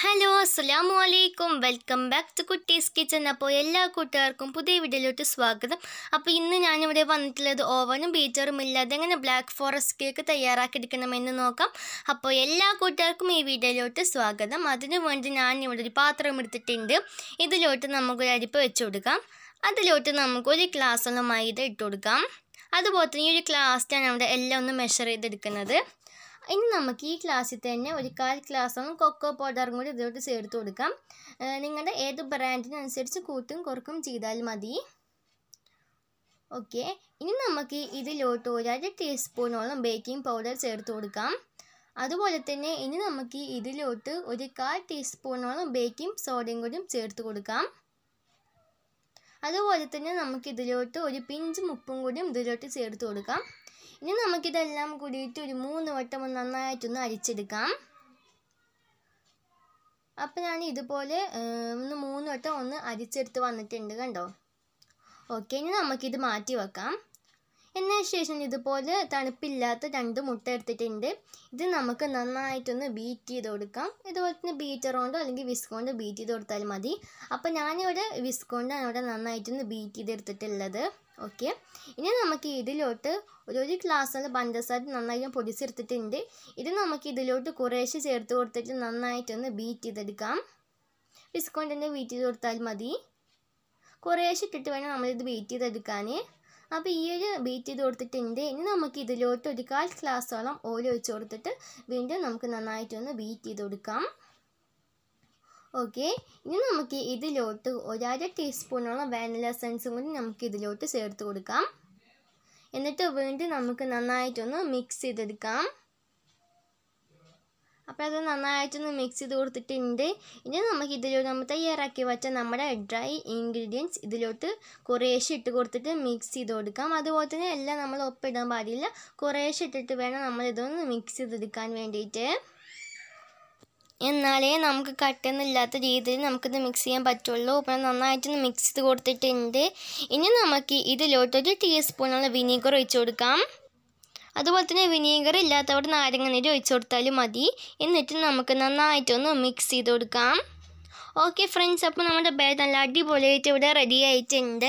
hello അസ്സാം വലൈക്കും welcome back to Kuttis kitchen അപ്പോൾ എല്ലാ കൂട്ടുകാർക്കും പുതിയ വീഡിയോയിലോട്ട് സ്വാഗതം അപ്പോൾ ഇന്ന് ഞാനിവിടെ വന്നിട്ടുള്ളത് ഓവനും ബീറ്ററും ഇല്ലാതെ എങ്ങനെ ബ്ലാക്ക് ഫോറസ്റ്റ് കേക്ക് തയ്യാറാക്കിയെടുക്കണമെന്ന് നോക്കാം അപ്പോൾ എല്ലാ കൂട്ടുകാർക്കും ഈ വീഡിയോയിലോട്ട് സ്വാഗതം അതിനു വേണ്ടി ഞാനിവിടെ ഒരു പാത്രം എടുത്തിട്ടുണ്ട് ഇതിലോട്ട് നമുക്കൊരു അരിപ്പ് വെച്ചു കൊടുക്കാം അതിലോട്ട് നമുക്കൊരു ഗ്ലാസ്സോളം മൈദ ഇട്ട് കൊടുക്കാം അതുപോലെ തന്നെ ഈ ഒരു ക്ലാസ്സിലാണ് നമ്മുടെ എല്ലാം ഒന്ന് മെഷർ ചെയ്തെടുക്കുന്നത് ഇനി നമുക്ക് ഈ ക്ലാസ്സിൽ തന്നെ ഒരു കാൽ ഗ്ലാസ്സും കൊക്കോ പൗഡറും കൂടി ഇതിലോട്ട് ചേർത്ത് കൊടുക്കാം നിങ്ങളുടെ ഏത് ബ്രാൻഡിനനുസരിച്ച് കൂട്ടും കുറക്കും ചെയ്താൽ മതി ഓക്കെ ഇനി നമുക്ക് ഇതിലോട്ട് ഒരര ടീസ്പൂണോളം ബേക്കിംഗ് പൗഡർ ചേർത്ത് കൊടുക്കാം അതുപോലെ തന്നെ ഇനി നമുക്ക് ഇതിലോട്ട് ഒരു കാൽ ടീസ്പൂണോളം ബേക്കിംഗ് സോഡയും കൂടി ചേർത്ത് കൊടുക്കാം അതുപോലെ തന്നെ നമുക്ക് ഇതിലോട്ട് ഒരു പിഞ്ച് മുപ്പും കൂടി ഇതിലോട്ട് ചേർത്ത് കൊടുക്കാം ഇനി നമുക്കിതെല്ലാം കൂടിയിട്ട് ഒരു മൂന്ന് വട്ടം ഒന്ന് നന്നായിട്ടൊന്ന് അരിച്ചെടുക്കാം അപ്പം ഞാൻ ഇതുപോലെ ഒന്ന് മൂന്ന് വട്ടം ഒന്ന് അരിച്ചെടുത്ത് വന്നിട്ടുണ്ട് കണ്ടോ ഓക്കെ ഇനി നമുക്കിത് മാറ്റി വെക്കാം എന്നതിന് ശേഷം ഇതുപോലെ തണുപ്പില്ലാത്ത രണ്ട് മുട്ട എടുത്തിട്ടുണ്ട് ഇത് നമുക്ക് നന്നായിട്ടൊന്ന് ബീറ്റ് ചെയ്ത് കൊടുക്കാം ഇതുപോലെ തന്നെ ബീറ്റർ കൊണ്ടോ അല്ലെങ്കിൽ വിസ്ക് ബീറ്റ് ചെയ്ത് കൊടുത്താൽ മതി അപ്പോൾ ഞാനിവിടെ വിസ്കോണ്ടാണ് ഇവിടെ നന്നായിട്ടൊന്ന് ബീറ്റ് ചെയ്തെടുത്തിട്ടുള്ളത് ഓക്കെ ഇനി നമുക്ക് ഇതിലോട്ട് ഒരു ഒരു ഗ്ലാസ്സുള്ള പഞ്ചസാര നന്നായിട്ട് പൊടിച്ചെടുത്തിട്ടുണ്ട് ഇത് നമുക്ക് ഇതിലോട്ട് കുറേശ്ശെ ചേർത്ത് കൊടുത്തിട്ട് നന്നായിട്ടൊന്ന് ബീറ്റ് ചെയ്തെടുക്കാം വിസ്കോണ്ടിൻ്റെ ബീറ്റ് ചെയ്ത് കൊടുത്താൽ മതി കുറേശ്ശെ ഇട്ടിട്ട് വേണം നമ്മളിത് ബീറ്റ് ചെയ്തെടുക്കാൻ അപ്പോൾ ഈ ഒരു ബീറ്റ് ചെയ്ത് കൊടുത്തിട്ടുണ്ട് ഇനി നമുക്ക് ഇതിലോട്ട് ഒരു കാൽ ഗ്ലാസ്സോളം ഓയിൽ ഒഴിച്ച് കൊടുത്തിട്ട് വീണ്ടും നമുക്ക് നന്നായിട്ടൊന്ന് ബീറ്റ് ചെയ്ത് കൊടുക്കാം ഓക്കെ ഇനി നമുക്ക് ഇതിലോട്ട് ഒരര ടീസ്പൂണോളം വാനില സെൻസും കൂടി നമുക്ക് ഇതിലോട്ട് ചേർത്ത് കൊടുക്കാം എന്നിട്ട് വീണ്ടും നമുക്ക് നന്നായിട്ടൊന്ന് മിക്സ് ചെയ്തെടുക്കാം അപ്പോൾ അത് നന്നായിട്ടൊന്ന് മിക്സ് ചെയ്ത് കൊടുത്തിട്ടുണ്ട് ഇനി നമുക്ക് ഇതിലോട്ട് നമ്മൾ തയ്യാറാക്കി വെച്ച നമ്മുടെ ഡ്രൈ ഇൻഗ്രീഡിയൻസ് ഇതിലോട്ട് കുറേശ്ശെ ഇട്ട് കൊടുത്തിട്ട് മിക്സ് ചെയ്ത് കൊടുക്കാം അതുപോലെ തന്നെ എല്ലാം നമ്മൾ ഒപ്പിടാൻ പാടില്ല കുറേശ്ശെ ഇട്ടിട്ട് വേണം നമ്മൾ ഇതൊന്ന് മിക്സ് ചെയ്തെടുക്കാൻ വേണ്ടിയിട്ട് എന്നാലേ നമുക്ക് കട്ടൊന്നുമില്ലാത്ത രീതിയിൽ നമുക്കിത് മിക്സ് ചെയ്യാൻ പറ്റുള്ളൂ അപ്പോൾ നന്നായിട്ടൊന്ന് മിക്സ് ചെയ്ത് കൊടുത്തിട്ടുണ്ട് ഇനി നമുക്ക് ഇതിലോട്ടൊരു ടീസ്പൂണുള്ള വിനീഗർ ഒഴിച്ചു കൊടുക്കാം അതുപോലെ തന്നെ വിനീഗർ ഇല്ലാത്തവർ നീര് ഒഴിച്ചു കൊടുത്താലും മതി എന്നിട്ട് നമുക്ക് നന്നായിട്ടൊന്ന് മിക്സ് ചെയ്ത് കൊടുക്കാം ഓക്കെ ഫ്രണ്ട്സ് അപ്പോൾ നമ്മുടെ ബേ നല്ല അടിപൊളിയായിട്ട് ഇവിടെ റെഡി ആയിട്ടുണ്ട്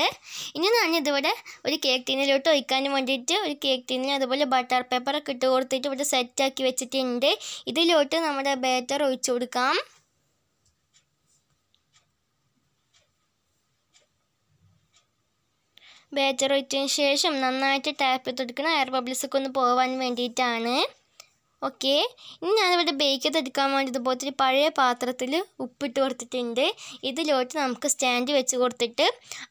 ഇനി ഞാനിതിവിടെ ഒരു കേക്ക് ടീനിലോട്ട് ഒഴിക്കാൻ വേണ്ടിയിട്ട് ഒരു കേക്ക് ടീനിൽ അതുപോലെ ബട്ടർ പേപ്പറൊക്കെ ഇട്ട് കൊടുത്തിട്ട് ഇവിടെ സെറ്റാക്കി വെച്ചിട്ടുണ്ട് ഇതിലോട്ട് നമ്മുടെ ബേറ്റർ ഒഴിച്ചു കൊടുക്കാം ബാറ്റർ ഒഴിച്ചതിന് ശേഷം നന്നായിട്ട് ടാപ്പ് തൊടുക്കണം എയർ ബബിൾസൊക്കെ ഒന്ന് പോകാൻ വേണ്ടിയിട്ടാണ് ഓക്കെ ഇനി ഞാനിവിടെ ബേക്ക് ചെയ്തെടുക്കാൻ വേണ്ടി ഇതുപോലത്തെ ഒരു പഴയ പാത്രത്തിൽ ഉപ്പിട്ട് കൊടുത്തിട്ടുണ്ട് ഇതിലോട്ട് നമുക്ക് സ്റ്റാൻഡ് വെച്ച് കൊടുത്തിട്ട്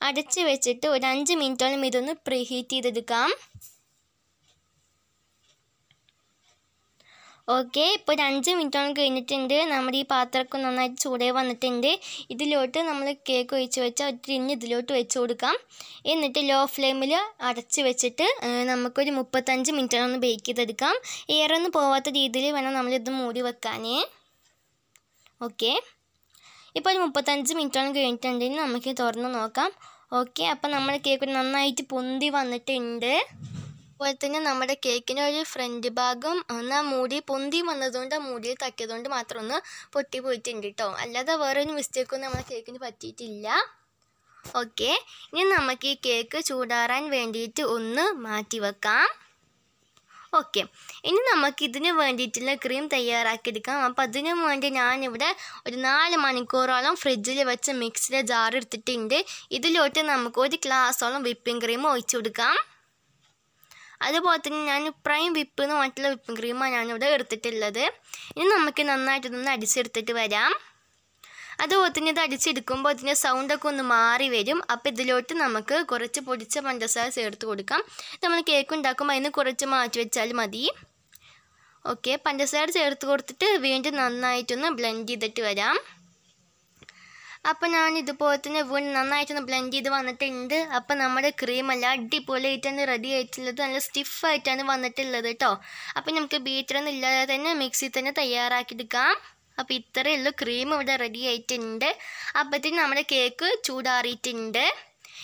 അടച്ച് വെച്ചിട്ട് ഒരു അഞ്ച് മിനിറ്റോളം ഇതൊന്ന് പ്രീഹീറ്റ് ചെയ്തെടുക്കാം ഓക്കെ ഇപ്പോൾ ഒരു അഞ്ച് മിനിറ്റോളം കഴിഞ്ഞിട്ടുണ്ട് നമ്മുടെ ഈ പാത്രമൊക്കെ നന്നായിട്ട് ചൂടേ വന്നിട്ടുണ്ട് ഇതിലോട്ട് നമ്മൾ കേക്ക് ഒഴിച്ച് വെച്ചാൽ ഒരു ടിന്ന് ഇതിലോട്ട് വെച്ച് കൊടുക്കാം എന്നിട്ട് ലോ ഫ്ലെയിമിൽ അടച്ച് വെച്ചിട്ട് നമുക്കൊരു മുപ്പത്തഞ്ച് മിനിറ്റോളം ബേക്ക് ചെയ്തെടുക്കാം എയറൊന്നും പോവാത്ത രീതിയിൽ വേണം നമ്മളിത് മൂടി വെക്കാനേ ഓക്കെ ഇപ്പോൾ ഒരു മുപ്പത്തഞ്ച് മിനിറ്റോളം കഴിഞ്ഞിട്ടുണ്ടെങ്കിൽ നമുക്ക് തുറന്ന് നോക്കാം ഓക്കെ അപ്പോൾ നമ്മൾ കേക്ക് നന്നായിട്ട് പൊന്തി വന്നിട്ടുണ്ട് അതുപോലെ തന്നെ നമ്മുടെ കേക്കിൻ്റെ ഒരു ഫ്രണ്ട് ഭാഗം ഒന്ന് മൂടി പൊന്തി വന്നതുകൊണ്ട് ആ മൂടിയിൽ മാത്രം ഒന്ന് പൊട്ടി പോയിട്ടുണ്ട് കേട്ടോ അല്ലാതെ വേറെ ഒരു മിസ്റ്റേക്കൊന്നും നമ്മുടെ കേക്കിന് പറ്റിയിട്ടില്ല ഓക്കെ ഇനി നമുക്ക് ഈ കേക്ക് ചൂടാറാൻ വേണ്ടിയിട്ട് ഒന്ന് മാറ്റി വെക്കാം ഓക്കെ ഇനി നമുക്ക് ഇതിന് വേണ്ടിയിട്ടുള്ള ക്രീം തയ്യാറാക്കിയെടുക്കാം അപ്പോൾ അതിന് വേണ്ടി ഞാനിവിടെ ഒരു നാല് മണിക്കൂറോളം ഫ്രിഡ്ജിൽ വെച്ച് മിക്സിയുടെ ജാർ എടുത്തിട്ടുണ്ട് ഇതിലോട്ട് നമുക്ക് ഒരു ഗ്ലാസ്സോളം വിപ്പിംഗ് ക്രീം ഒഴിച്ചു കൊടുക്കാം അതുപോലെ തന്നെ ഞാൻ പ്രൈം വിപ്പ് എന്ന് പറഞ്ഞിട്ടുള്ള വിപ്പിംഗ് ക്രീമാണ് ഞാനിവിടെ എടുത്തിട്ടുള്ളത് ഇനി നമുക്ക് നന്നായിട്ടൊന്ന് അടിച്ചെടുത്തിട്ട് വരാം അതുപോലെ തന്നെ ഇത് അടിച്ചെടുക്കുമ്പോൾ ഇതിൻ്റെ സൗണ്ടൊക്കെ ഒന്ന് മാറി വരും അപ്പോൾ ഇതിലോട്ട് നമുക്ക് കുറച്ച് പൊടിച്ച പഞ്ചസാര ചേർത്ത് കൊടുക്കാം നമ്മൾ കേക്ക് ഉണ്ടാക്കുമ്പോൾ അതിന് കുറച്ച് മാറ്റി വെച്ചാൽ മതി ഓക്കെ പഞ്ചസാര ചേർത്ത് കൊടുത്തിട്ട് വീണ്ടും നന്നായിട്ടൊന്ന് ബ്ലെൻഡ് ചെയ്തിട്ട് വരാം അപ്പോൾ ഞാൻ ഇതുപോലെ തന്നെ വീണ്ടും നന്നായിട്ടൊന്ന് ബ്ലെൻഡ് ചെയ്ത് വന്നിട്ടുണ്ട് അപ്പോൾ നമ്മുടെ ക്രീമെല്ലാം അടിപൊളിയായിട്ടാണ് റെഡി ആയിട്ടുള്ളത് നല്ല സ്റ്റിഫായിട്ടാണ് വന്നിട്ടുള്ളത് കേട്ടോ അപ്പോൾ നമുക്ക് ബീറ്ററൊന്നും ഇല്ലാതെ തന്നെ മിക്സിയിൽ തന്നെ തയ്യാറാക്കിയെടുക്കാം അപ്പോൾ ഇത്രയേ ഉള്ളൂ ക്രീം ഇവിടെ റെഡി ആയിട്ടുണ്ട് അപ്പോഴത്തേന് നമ്മുടെ കേക്ക് ചൂടാറിയിട്ടുണ്ട്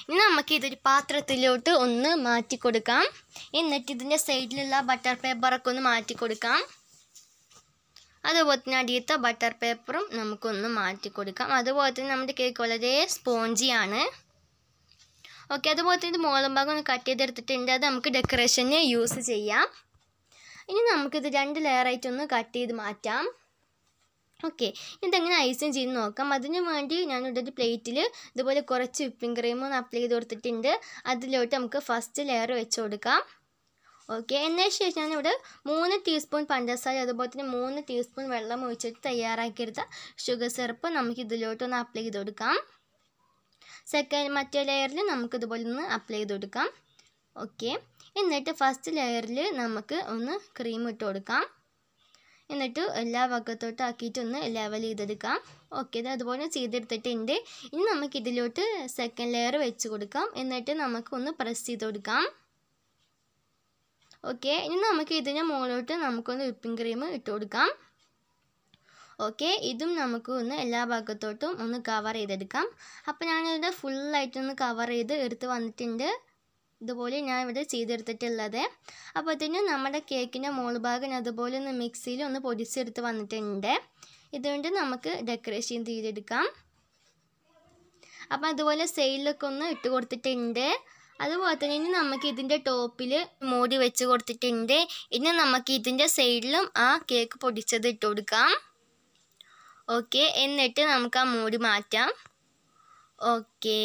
ഇനി നമുക്ക് ഇതൊരു പാത്രത്തിലോട്ട് ഒന്ന് മാറ്റി കൊടുക്കാം എന്നിട്ട് ഇതിൻ്റെ സൈഡിലുള്ള ബട്ടർ പേപ്പറൊക്കെ ഒന്ന് മാറ്റി കൊടുക്കാം അതുപോലെ തന്നെ അടിയത്ത ബട്ടർ പേപ്പറും നമുക്കൊന്ന് മാറ്റി കൊടുക്കാം അതുപോലെ തന്നെ നമ്മുടെ കേക്ക് വളരെ സ്പോഞ്ചിയാണ് ഓക്കെ അതുപോലെ തന്നെ ഇത് മോളം ഭാഗം ഒന്ന് കട്ട് ചെയ്തെടുത്തിട്ടുണ്ട് അത് നമുക്ക് ഡെക്കറേഷന് യൂസ് ചെയ്യാം ഇനി നമുക്കിത് രണ്ട് ലെയറായിട്ട് ഒന്ന് കട്ട് ചെയ്ത് മാറ്റാം ഓക്കെ ഇതെങ്ങനെ ഐസിങ് ചെയ്ത് നോക്കാം അതിന് വേണ്ടി ഞാനിവിടെ ഒരു പ്ലേറ്റിൽ ഇതുപോലെ കുറച്ച് വിപ്പിംഗ് ക്രീം ഒന്ന് അപ്ലൈ ചെയ്ത് കൊടുത്തിട്ടുണ്ട് അതിലോട്ട് നമുക്ക് ഫസ്റ്റ് ലെയർ വെച്ച് കൊടുക്കാം ഓക്കെ എന്നതിന് ശേഷം ഞാനിവിടെ മൂന്ന് ടീസ്പൂൺ പഞ്ചസാര അതുപോലെ തന്നെ മൂന്ന് ടീസ്പൂൺ വെള്ളം ഒഴിച്ചിട്ട് തയ്യാറാക്കിയെടുത്ത ഷുഗർ സിറപ്പ് നമുക്ക് ഇതിലോട്ടൊന്ന് അപ്ലൈ ചെയ്ത് കൊടുക്കാം സെക്കൻഡ് മറ്റേ ലെയറിൽ നമുക്ക് ഇതുപോലെ ഒന്ന് അപ്ലൈ ചെയ്ത് കൊടുക്കാം ഓക്കെ എന്നിട്ട് ഫസ്റ്റ് ലെയറിൽ നമുക്ക് ഒന്ന് ക്രീം ഇട്ട് കൊടുക്കാം എന്നിട്ട് എല്ലാ ഭാഗത്തോട്ടും ആക്കിയിട്ടൊന്ന് ഒന്ന് ലെവൽ ചെയ്തെടുക്കാം ഓക്കെ ഇത് അതുപോലെ ചെയ്തെടുത്തിട്ടുണ്ട് ഇനി നമുക്ക് ഇതിലോട്ട് സെക്കൻഡ് ലെയർ വെച്ച് കൊടുക്കാം എന്നിട്ട് നമുക്ക് ഒന്ന് പ്രസ് ചെയ്ത് കൊടുക്കാം ഓക്കെ ഇനി നമുക്ക് ഇതിന് മുകളിലോട്ട് നമുക്കൊന്ന് വിപ്പിംഗ് ക്രീം ഇട്ട് കൊടുക്കാം ഓക്കെ ഇതും നമുക്ക് ഒന്ന് എല്ലാ ഭാഗത്തോട്ടും ഒന്ന് കവർ ചെയ്തെടുക്കാം അപ്പോൾ ഞാനിവിടെ ഫുള്ളായിട്ടൊന്ന് കവർ ചെയ്ത് എടുത്ത് വന്നിട്ടുണ്ട് ഇതുപോലെ ഞാൻ ഇവിടെ ചെയ്തെടുത്തിട്ടുള്ളത് അപ്പോഴത്തേനും നമ്മുടെ കേക്കിൻ്റെ മുകൾ ഭാഗം അതുപോലെ ഒന്ന് മിക്സിയിൽ ഒന്ന് പൊടിച്ചെടുത്ത് വന്നിട്ടുണ്ട് ഇതുകൊണ്ട് നമുക്ക് ഡെക്കറേഷൻ ചെയ്തെടുക്കാം അപ്പം അതുപോലെ സെയിലൊക്കെ ഒന്ന് ഇട്ട് കൊടുത്തിട്ടുണ്ട് അതുപോലെ തന്നെ ഇനി നമുക്ക് ഇതിൻ്റെ ടോപ്പിൽ മൂടി വെച്ച് കൊടുത്തിട്ടുണ്ട് ഇനി നമുക്ക് ഇതിൻ്റെ സൈഡിലും ആ കേക്ക് പൊടിച്ചത് ഇട്ട് കൊടുക്കാം ഓക്കെ എന്നിട്ട് നമുക്ക് ആ മൂടി മാറ്റാം ഓക്കേ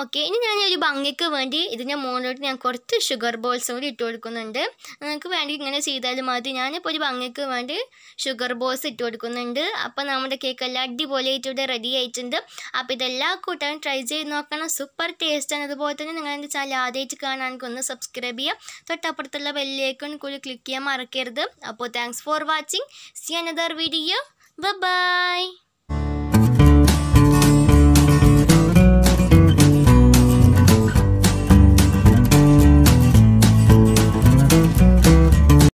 ഓക്കെ ഇനി ഞാൻ ഒരു ഭംഗിക്ക് വേണ്ടി ഇതിൻ്റെ മുകളിലോട്ട് ഞാൻ കുറച്ച് ഷുഗർ ബോൾസ് കൂടി ഇട്ട് കൊടുക്കുന്നുണ്ട് നിങ്ങൾക്ക് വേണ്ടി ഇങ്ങനെ ചെയ്താൽ മതി ഞാനിപ്പോൾ ഒരു ഭംഗിക്ക് വേണ്ടി ഷുഗർ ബോൾസ് ഇട്ട് കൊടുക്കുന്നുണ്ട് അപ്പോൾ നമ്മുടെ കേക്ക് എല്ലാം അടിപൊളിയായിട്ട് ഇവിടെ റെഡി ആയിട്ടുണ്ട് അപ്പോൾ ഇതെല്ലാ കൂട്ടാനും ട്രൈ ചെയ്ത് നോക്കണം സൂപ്പർ ടേസ്റ്റ് ആണ് അതുപോലെ തന്നെ നിങ്ങൾ എൻ്റെ ചാനൽ ആദ്യമായിട്ട് കാണാനൊക്കെ ഒന്ന് സബ്സ്ക്രൈബ് ചെയ്യുക തൊട്ടപ്പുറത്തുള്ള ബെല്ലേക്കൺ കൂടി ക്ലിക്ക് ചെയ്യാൻ മറക്കരുത് അപ്പോൾ thanks for watching see another video by